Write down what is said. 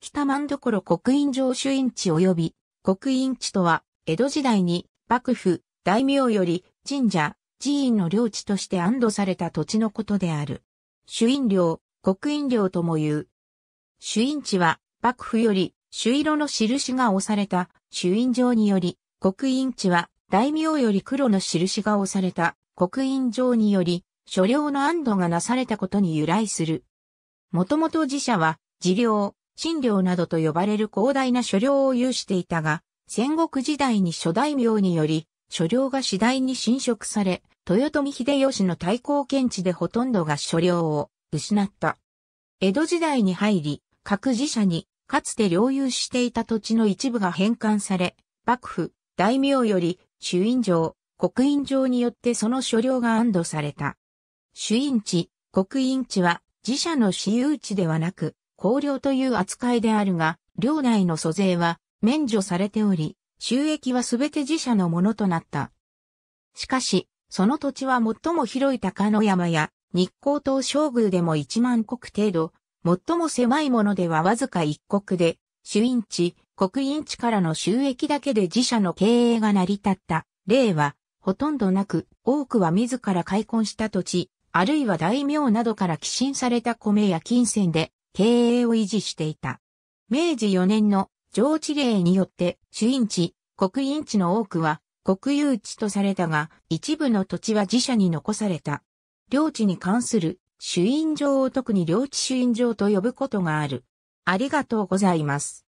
北万所国印城主印地及び国印地とは、江戸時代に幕府、大名より神社、寺院の領地として安堵された土地のことである。主印領、国印領とも言う。主印地は、幕府より朱色の印が押された朱印状により、国印地は大名より黒の印が押された国印状により、所領の安堵がなされたことに由来する。もともと寺社は、寺領、診療などと呼ばれる広大な所領を有していたが、戦国時代に諸大名により、所領が次第に侵食され、豊臣秀吉の対抗検地でほとんどが所領を失った。江戸時代に入り、各自社に、かつて領有していた土地の一部が返還され、幕府、大名より、主院城、国院城によってその所領が安堵された。主院地、国院地は、自社の私有地ではなく、公領という扱いであるが、領内の租税は免除されており、収益はすべて自社のものとなった。しかし、その土地は最も広い高野山や日光東照宮でも1万国程度、最も狭いものではわずか1国で、主因地、国因地からの収益だけで自社の経営が成り立った例はほとんどなく、多くは自ら開墾した土地、あるいは大名などから寄進された米や金銭で経営を維持していた。明治4年の上地令によって主因地、国因地の多くは国有地とされたが、一部の土地は自社に残された。領地に関する主院状を特に領地主院場と呼ぶことがある。ありがとうございます。